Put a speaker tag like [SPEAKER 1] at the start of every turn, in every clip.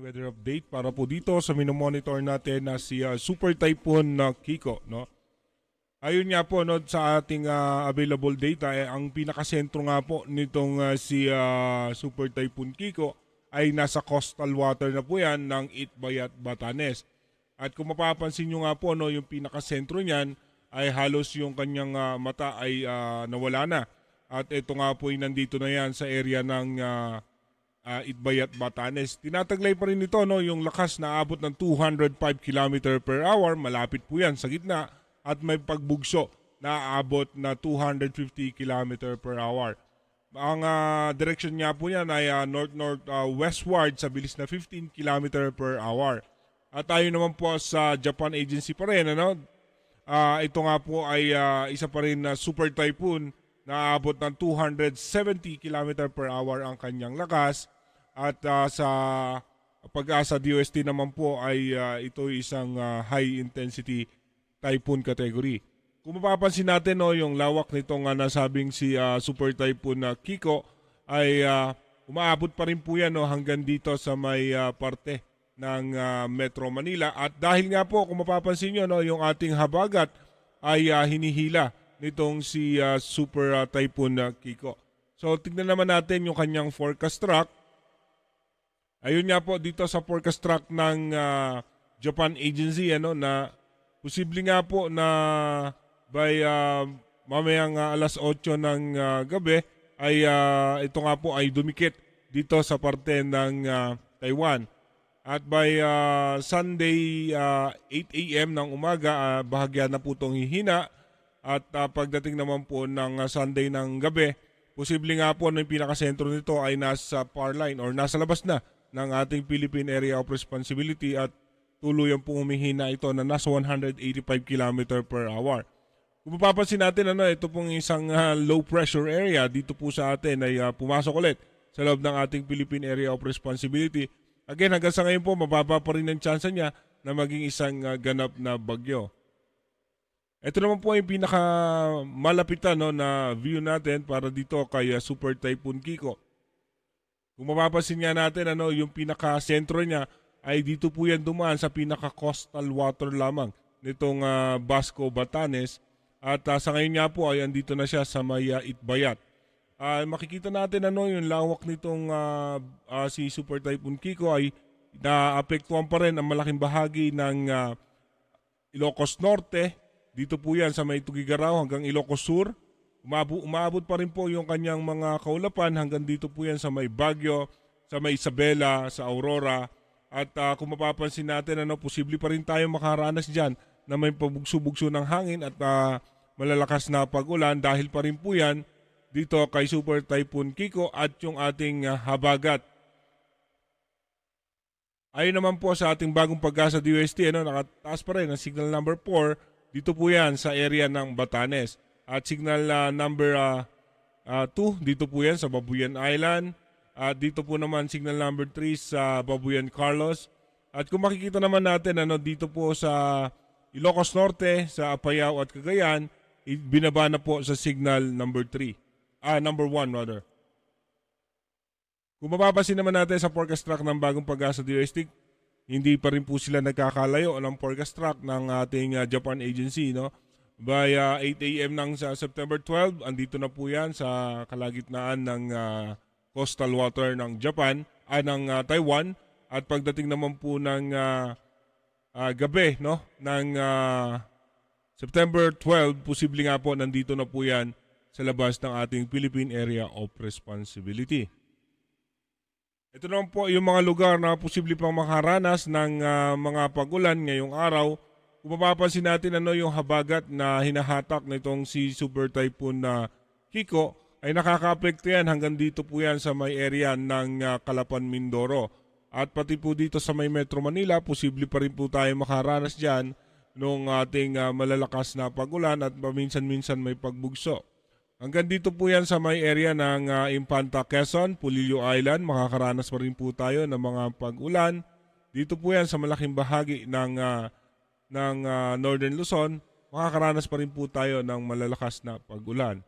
[SPEAKER 1] weather update para po dito sa minomonitor natin na si uh, Super Typhoon na uh, Kiko, no? Ayun nga po no sa ating uh, available data eh, ang pinakasentro nga po nitong uh, si uh, Super Typhoon Kiko ay nasa coastal water na po yan ng Itbay at Batanes. At kung mapapansin nyo nga po no yung pinakasentro niyan ay halos yung kanyang uh, mata ay uh, nawala na. At ito nga po ay nandito na yan sa area ng uh, uh, Itbay at Batanes. Tinataglay pa rin ito no, yung lakas na abot ng 205 km per hour. Malapit po yan sa gitna at may pagbugso na abot na 250 km per hour. Ang uh, ah, direction niya po yan ay uh, ah, north-north-westward uh, sa bilis na 15 km per hour. At tayo naman po sa Japan Agency pa rin. Ano? Uh, ito nga po ay uh, isa pa rin na uh, super typhoon naabot ng 270 km per hour ang kanyang lakas at uh, sa pag-asa DOST naman po ay uh, ito isang uh, high intensity typhoon category. Kung mapapansin natin no, yung lawak nitong uh, nasabing si uh, Super Typhoon uh, Kiko ay uh, umaabot pa rin po yan no, hanggang dito sa may uh, parte ng uh, Metro Manila at dahil nga po kung mapapansin nyo no, yung ating habagat ay uh, hinihila nitong si uh, Super uh, Typhoon uh, Kiko. So tignan naman natin yung kanyang forecast track. Ayun nga po dito sa forecast track ng uh, Japan Agency ano na posible nga po na by uh, mamayang uh, alas 8 ng uh, gabi ay uh, ito nga po ay dumikit dito sa parte ng uh, Taiwan. At by uh, Sunday uh, 8 a.m. ng umaga, uh, bahagya na po itong hihina at uh, pagdating naman po ng ah, Sunday ng gabi, posible nga po na yung pinakasentro nito ay nasa far line or nasa labas na ng ating Philippine Area of Responsibility at tuluyan po humihina ito na nasa 185 km per hour. Kung mapapansin natin, ano, ito pong isang uh, low pressure area dito po sa atin ay uh, pumasok ulit sa loob ng ating Philippine Area of Responsibility. Again, hanggang sa ngayon po, mababa pa rin ang tsansa niya na maging isang uh, ganap na bagyo. Ito naman po yung pinaka malapitan no, na view natin para dito kay ah, Super Typhoon Kiko. Kung mapapansin nga natin, ano, yung pinaka sentro niya ay dito po yan dumaan sa pinaka coastal water lamang nitong uh, ah, Basco Batanes. At uh, sa ngayon nga po ay andito na siya sa may uh, Itbayat. Uh, makikita natin ano yung lawak nitong uh, uh, si Super Typhoon Kiko ay naapektuhan pa rin ang malaking bahagi ng uh, Ilocos Norte, dito po yan sa may hanggang Ilocos Sur. Umabot, umabot pa rin po yung kanyang mga kaulapan hanggang dito po yan sa may Bagyo, sa may Isabela, sa Aurora. At uh, kung mapapansin natin, ano, posible pa rin tayo makaranas dyan na may pabugso-bugso ng hangin at uh, malalakas na pag-ulan dahil pa rin po yan dito kay Super Typhoon Kiko at yung ating uh, habagat. Ayon naman po sa ating bagong pag-asa DUST, ano, nakataas pa rin ang signal number 4 dito po yan sa area ng Batanes. At signal uh, number 2, uh, uh, dito po yan sa Babuyan Island. At dito po naman signal number 3 sa Babuyan Carlos. At kung makikita naman natin ano dito po sa Ilocos Norte, sa Apayao at Cagayan, binaba na po sa signal number 3. Ah, number 1 rather. Kung mapapansin naman natin sa forecast track ng bagong pag-asa DOST, hindi pa rin po sila nagkakalayo ng forecast track ng ating uh, Japan agency no by uh, 8 AM ng sa September 12 andito na po yan sa kalagitnaan ng uh, coastal water ng Japan ah, ng uh, Taiwan at pagdating naman po ng uh, uh, gabi no ng uh, September 12 posible nga po nandito na po yan sa labas ng ating Philippine Area of Responsibility ito naman po yung mga lugar na posible pang makaranas ng uh, mga pagulan ngayong araw. Kung mapapansin natin ano yung habagat na hinahatak nitong si Super Typhoon na uh, Kiko ay nakakaapekto yan hanggang dito po yan sa may area ng uh, Kalapan, Mindoro. At pati po dito sa may Metro Manila, posible pa rin po tayo makaranas dyan nung ating uh, malalakas na pagulan at paminsan-minsan may pagbugso. Hanggang dito po yan sa may area ng uh, Impanta Quezon, Pulilio Island. Makakaranas pa rin po tayo ng mga pag-ulan. Dito po yan sa malaking bahagi ng, uh, ng uh, Northern Luzon. Makakaranas pa rin po tayo ng malalakas na pag-ulan.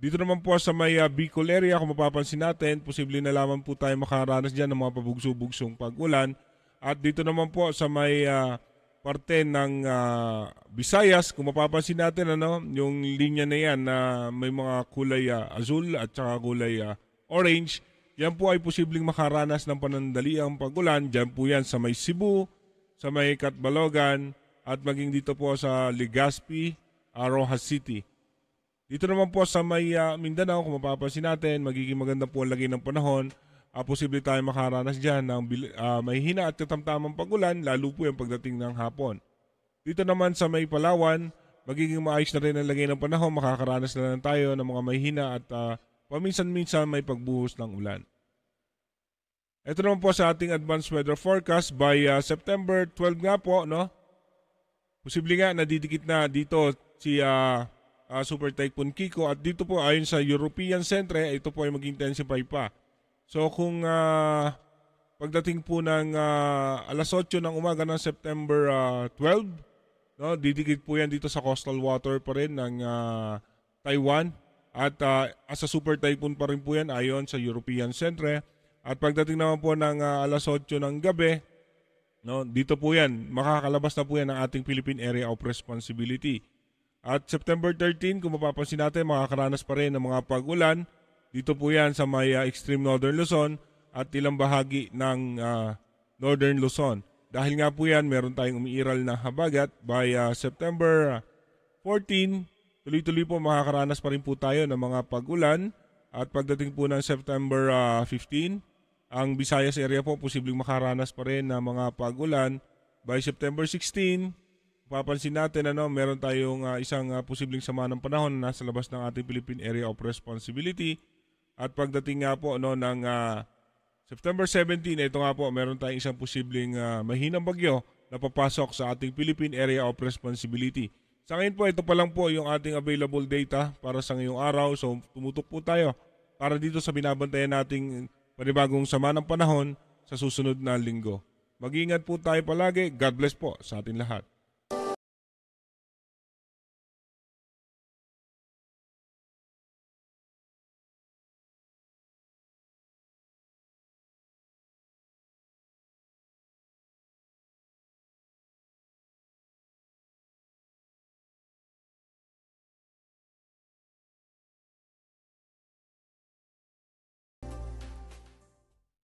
[SPEAKER 1] Dito naman po sa may uh, Bicol area, kung mapapansin natin, posible na lamang po tayo makaranas dyan ng mga pabugso-bugsong pag-ulan. At dito naman po sa may uh, parte ng uh, Visayas. Kung mapapansin natin, ano, yung linya na yan na may mga kulay uh, azul at saka kulay uh, orange, yan po ay posibleng makaranas ng panandaliang pagulan. Diyan po yan sa may Cebu, sa may Katbalogan, at maging dito po sa Legazpi, Rojas City. Dito naman po sa may uh, Mindanao, kung mapapansin natin, magiging maganda po ang lagi ng panahon uh, posible tayong makaranas dyan ng uh, may at katamtamang pagulan, lalo po yung pagdating ng hapon. Dito naman sa may Palawan, magiging maayos na rin ang lagay ng panahon, makakaranas na lang tayo ng mga may at uh, paminsan-minsan may pagbuhos ng ulan. Ito naman po sa ating advanced weather forecast by uh, September 12 nga po, no? Posible nga nadidikit na dito si uh, uh, Super Typhoon Kiko at dito po ayon sa European Centre, ito po ay mag-intensify pa. So kung uh, pagdating po ng uh, alas 8 ng umaga ng September uh, ah, 12, no, didikit po yan dito sa coastal water pa rin ng uh, Taiwan at uh, as a super typhoon pa rin po yan ayon sa European Centre. At pagdating naman po ng uh, alas 8 ng gabi, no, dito po yan, makakalabas na po yan ng ating Philippine Area of Responsibility. At September 13, kung mapapansin natin, makakaranas pa rin ng mga pag-ulan dito po yan sa may uh, extreme northern Luzon at ilang bahagi ng uh, northern Luzon. Dahil nga po yan, meron tayong umiiral na habagat by uh, September 14. Tuloy-tuloy po makakaranas pa rin po tayo ng mga pagulan. At pagdating po ng September uh, 15, ang Visayas area po posibleng makaranas pa rin ng mga pagulan. By September 16, papansin natin ano, meron tayong uh, isang uh, posibleng sama ng panahon na sa labas ng ating Philippine Area of Responsibility at pagdating nga po no, ng uh, September 17, ito nga po, meron tayong isang posibleng uh, mahinang bagyo na papasok sa ating Philippine Area of Responsibility. Sa ngayon po, ito pa lang po yung ating available data para sa ngayong araw. So tumutok po tayo para dito sa binabantayan nating panibagong sama ng panahon sa susunod na linggo. mag ingat po tayo palagi. God bless po sa ating lahat.